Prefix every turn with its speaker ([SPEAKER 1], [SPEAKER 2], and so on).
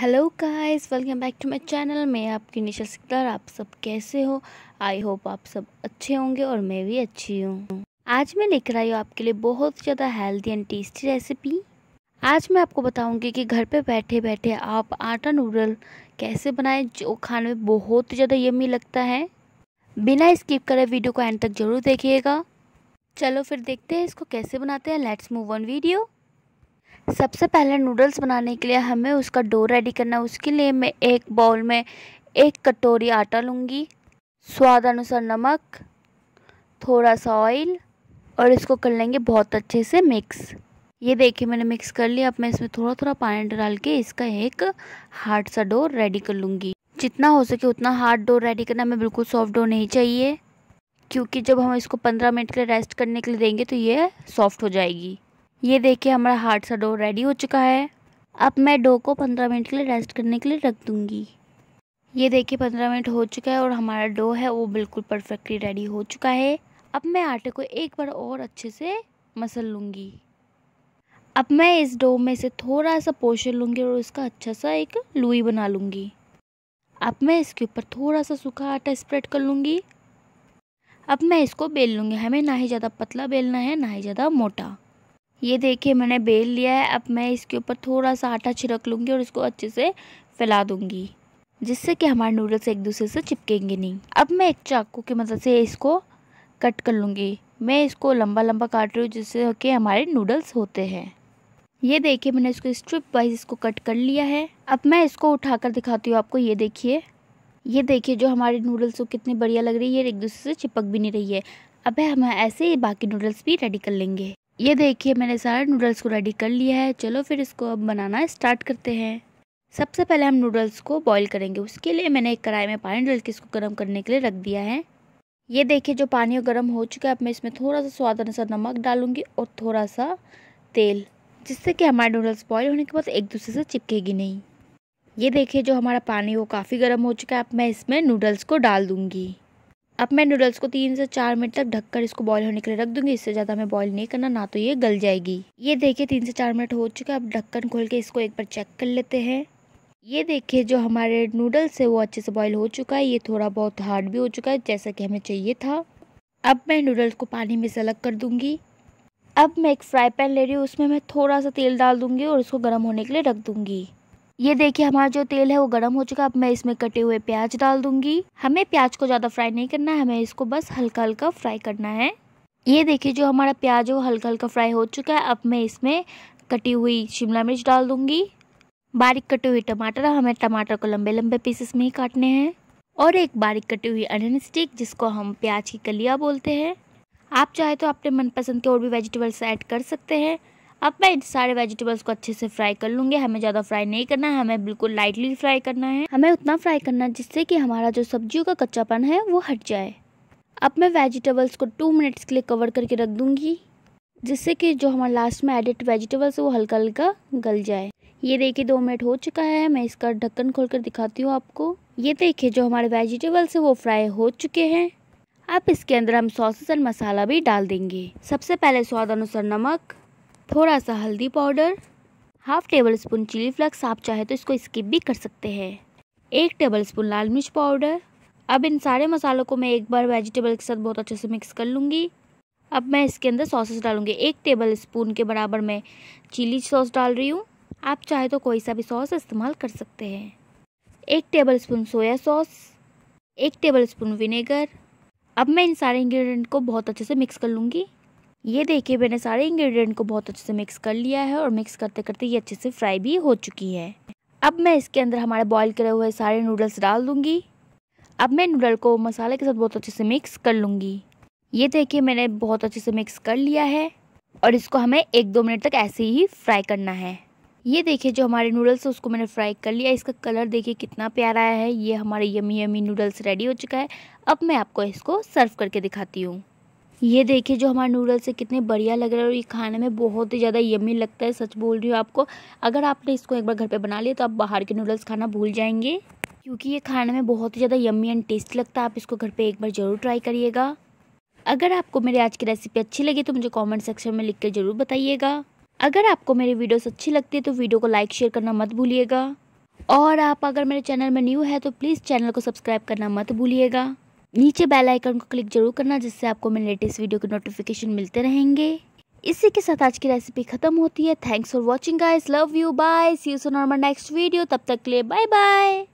[SPEAKER 1] hello guys welcome back to my channel मैं आपकी निशा सिकदार आप सब कैसे हो आई होप आप सब अच्छे होंगे और मैं भी अच्छी हूँ आज मैं लेकर आई हूँ आपके लिए बहुत ज़्यादा हेल्दी एंड टेस्टी रेसिपी आज मैं आपको बताऊंगी कि घर पे बैठे बैठे आप आटा नूडल कैसे बनाएं जो खाने में बहुत ज़्यादा यमी लगता है बिना स्किप करे वीडियो को एंड तक ज़रूर देखिएगा चलो फिर देखते हैं इसको कैसे बनाते हैं लेट्स मूव ऑन वीडियो सबसे पहले नूडल्स बनाने के लिए हमें उसका डो रेडी करना है उसके लिए मैं एक बाउल में एक कटोरी आटा लूँगी स्वाद अनुसार नमक थोड़ा सा ऑयल और इसको कर लेंगे बहुत अच्छे से मिक्स ये देखिए मैंने मिक्स कर लिया अब मैं इसमें थोड़ा थोड़ा पानी डाल के इसका एक हार्ड सा डो रेडी कर लूँगी जितना हो सके उतना हार्ड डो रेडी करना हमें बिल्कुल सॉफ्ट डो नहीं चाहिए क्योंकि जब हम इसको पंद्रह मिनट के लिए रेस्ट करने के लिए देंगे तो ये सॉफ्ट हो जाएगी ये देखिए हमारा हार्ट सा डो रेडी हो चुका है अब मैं डो को पंद्रह मिनट के लिए रेस्ट करने के लिए रख दूँगी ये देखिए पंद्रह मिनट हो चुका है और हमारा डो है वो बिल्कुल परफेक्टली रेडी हो चुका है अब मैं आटे को एक बार और अच्छे से मसल लूँगी अब मैं इस डो में से थोड़ा सा पोषण लूँगी और उसका अच्छा सा एक लुई बना लूँगी अब मैं इसके ऊपर थोड़ा सा सूखा आटा स्प्रेड कर लूँगी अब मैं इसको बेल लूँगी हमें ना ही ज़्यादा पतला बेलना है ना ही ज़्यादा मोटा ये देखिए मैंने बेल लिया है अब मैं इसके ऊपर थोड़ा सा आटा छिड़क लूँगी और इसको अच्छे से फैला दूँगी जिससे कि हमारे नूडल्स एक दूसरे से चिपकेंगे नहीं अब मैं एक चाकू की मदद से इसको कट कर लूँगी मैं इसको लंबा लंबा काट रही हूँ जिससे कि हमारे नूडल्स होते हैं ये देखिए मैंने इसको स्ट्रिप वाइज इसको कट कर लिया है अब मैं इसको उठाकर दिखाती हूँ आपको ये देखिए ये देखिए जो हमारे नूडल्स वो कितनी बढ़िया लग रही है एक दूसरे से चिपक भी नहीं रही है अब हम ऐसे ही बाकी नूडल्स भी रेडी कर लेंगे ये देखिए मैंने सारे नूडल्स को रेडी कर लिया है चलो फिर इसको अब बनाना स्टार्ट करते हैं सबसे पहले हम नूडल्स को बॉईल करेंगे उसके लिए मैंने एक कढ़ाई में पानी डाल के इसको गर्म करने के लिए रख दिया है ये देखिए जो पानी गर्म हो चुका है अब मैं इसमें थोड़ा सा स्वाद अनुसार नमक डालूंगी और थोड़ा सा तेल जिससे कि हमारे नूडल्स बॉयल होने के बाद एक दूसरे से चिपकेगी नहीं ये देखिए जो हमारा पानी वो काफ़ी गर्म हो चुका है अब मैं इसमें नूडल्स को डाल दूँगी अब मैं नूडल्स को तीन से चार मिनट तक ढककर इसको बॉईल होने के लिए रख दूंगी इससे ज़्यादा मैं बॉईल नहीं करना ना तो ये गल जाएगी ये देखिए तीन से चार मिनट हो चुका है अब ढक्कन खोल के इसको एक बार चेक कर लेते हैं ये देखिए जो हमारे नूडल्स है वो अच्छे से बॉयल हो चुका है ये थोड़ा बहुत हार्ड भी हो चुका है जैसा कि हमें चाहिए था अब मैं नूडल्स को पानी में से अलग कर दूंगी अब मैं एक फ्राई पैन ले रही हूँ उसमें मैं थोड़ा सा तेल डाल दूंगी और इसको गर्म होने के लिए रख दूंगी ये देखिए हमारा जो तेल है वो गर्म हो चुका है अब मैं इसमें कटे हुए प्याज डाल दूंगी हमें प्याज को ज़्यादा फ्राई नहीं करना है हमें इसको बस हल्का हल्का फ्राई करना है ये देखिए जो हमारा प्याज है वो हल्का हल्का फ्राई हो चुका है अब मैं इसमें कटी हुई शिमला मिर्च डाल दूंगी बारीक कटे हुए टमाटर हमें टमाटर को लंबे लंबे पीसेस में ही काटने हैं और एक बारीक कटी हुई अनियन स्टिक जिसको हम प्याज की कलिया बोलते हैं आप चाहे तो अपने मनपसंद के और भी वेजिटेबल्स ऐड कर सकते हैं अब मैं सारे वेजिटेबल्स को अच्छे से फ्राई कर लूंगी हमें ज़्यादा फ्राई नहीं करना है हमें बिल्कुल लाइटली फ्राई करना है हमें उतना फ्राई करना है जिससे कि हमारा जो सब्जियों का कच्चापन है वो हट जाए अब मैं वेजिटेबल्स को टू मिनट्स के लिए कवर करके रख दूंगी जिससे कि जो हमारे लास्ट में एडिट वेजिटेबल्स है वो हल्का हल्का गल जाए ये देखिए दो मिनट हो चुका है मैं इसका ढक्कन खोलकर दिखाती हूँ आपको ये देखिए जो हमारे वेजिटेबल्स है वो फ्राई हो चुके हैं अब इसके अंदर हम सॉसेस और मसाला भी डाल देंगे सबसे पहले स्वाद अनुसार नमक थोड़ा सा हल्दी powder half tablespoon chili flakes आप चाहे तो इसको स्किप भी कर सकते हैं एक टेबल स्पून लाल मिर्च पाउडर अब इन सारे मसालों को मैं एक बार वेजिटेबल के साथ बहुत अच्छे से मिक्स कर लूँगी अब मैं इसके अंदर सॉसेस डालूँगी एक टेबल स्पून के बराबर मैं चिली सॉस डाल रही हूँ आप चाहे तो कोई सा भी सॉस इस्तेमाल कर सकते हैं एक टेबल स्पून सोया सॉस एक टेबल स्पून विनेगर अब मैं इन सारे इंग्रेडिएंट को बहुत अच्छे से मिक्स कर लूँगी ये देखिए मैंने सारे इंग्रेडिएंट को बहुत अच्छे से मिक्स कर लिया है और मिक्स करते करते ये अच्छे से फ्राई भी हो चुकी है अब मैं इसके अंदर हमारे बॉईल करे हुए सारे नूडल्स डाल दूंगी अब मैं नूडल को मसाले के साथ बहुत अच्छे से मिक्स कर लूँगी ये देखिए मैंने बहुत अच्छे से मिक्स कर लिया है और इसको हमें एक दो मिनट तक ऐसे ही फ्राई करना है ये देखिए जो हमारे नूडल्स है उसको मैंने फ्राई कर लिया इसका कलर देखिए कितना प्यारा है ये हमारे यमी यमी नूडल्स रेडी हो चुका है अब मैं आपको इसको सर्व करके दिखाती हूँ ये देखिए जो हमारे नूडल्स है कितने बढ़िया लग रहे हैं और ये खाने में बहुत ही ज़्यादा यमी लगता है सच बोल रही हूँ आपको अगर आपने इसको एक बार घर पे बना लिया तो आप बाहर के नूडल्स खाना भूल जाएंगे क्योंकि ये खाने में बहुत ही ज़्यादा यम्मी एंड टेस्ट लगता है आप इसको घर पर एक बार ज़रूर ट्राई करिएगा अगर आपको मेरी आज की रेसिपी अच्छी लगी तो मुझे कॉमेंट सेक्शन में लिख कर ज़रूर बताइएगा अगर आपको मेरी वीडियोस अच्छी लगती है तो वीडियो को लाइक शेयर करना मत भूलिएगा और आप अगर मेरे चैनल में न्यू है तो प्लीज़ चैनल को सब्सक्राइब करना मत भूलिएगा नीचे बेल आइकन को क्लिक जरूर करना जिससे आपको मेरे लेटेस्ट वीडियो के नोटिफिकेशन मिलते रहेंगे इसी के साथ आज की रेसिपी खत्म होती है thanks for watching guys love you bye see you soon next video तब तक के लिए बाय बाय